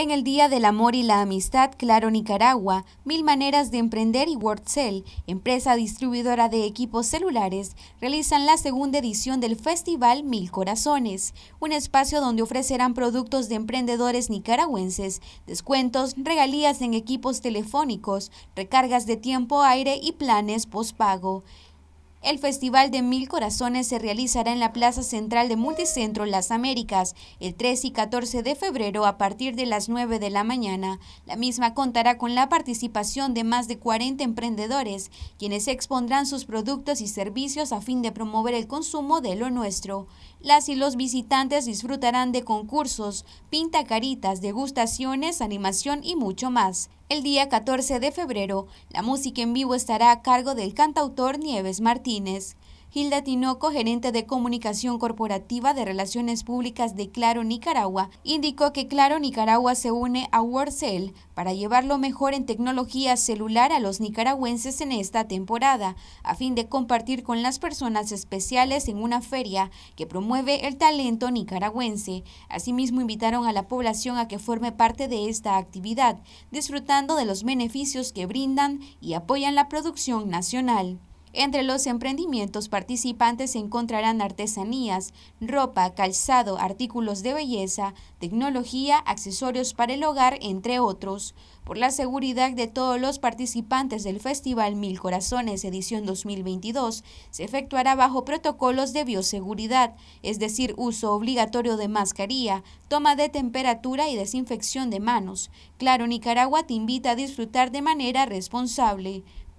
En el Día del Amor y la Amistad, Claro Nicaragua, Mil Maneras de Emprender y WordCell, empresa distribuidora de equipos celulares, realizan la segunda edición del Festival Mil Corazones, un espacio donde ofrecerán productos de emprendedores nicaragüenses, descuentos, regalías en equipos telefónicos, recargas de tiempo aire y planes postpago. El Festival de Mil Corazones se realizará en la Plaza Central de Multicentro Las Américas el 3 y 14 de febrero a partir de las 9 de la mañana. La misma contará con la participación de más de 40 emprendedores, quienes expondrán sus productos y servicios a fin de promover el consumo de lo nuestro. Las y los visitantes disfrutarán de concursos, pintacaritas, degustaciones, animación y mucho más. El día 14 de febrero, la música en vivo estará a cargo del cantautor Nieves Martínez. Hilda Tinoco, gerente de comunicación corporativa de Relaciones Públicas de Claro Nicaragua, indicó que Claro Nicaragua se une a Worcel para llevar lo mejor en tecnología celular a los nicaragüenses en esta temporada, a fin de compartir con las personas especiales en una feria que promueve el talento nicaragüense. Asimismo, invitaron a la población a que forme parte de esta actividad, disfrutando de los beneficios que brindan y apoyan la producción nacional. Entre los emprendimientos participantes se encontrarán artesanías, ropa, calzado, artículos de belleza, tecnología, accesorios para el hogar, entre otros. Por la seguridad de todos los participantes del Festival Mil Corazones edición 2022, se efectuará bajo protocolos de bioseguridad, es decir, uso obligatorio de mascarilla, toma de temperatura y desinfección de manos. Claro, Nicaragua te invita a disfrutar de manera responsable.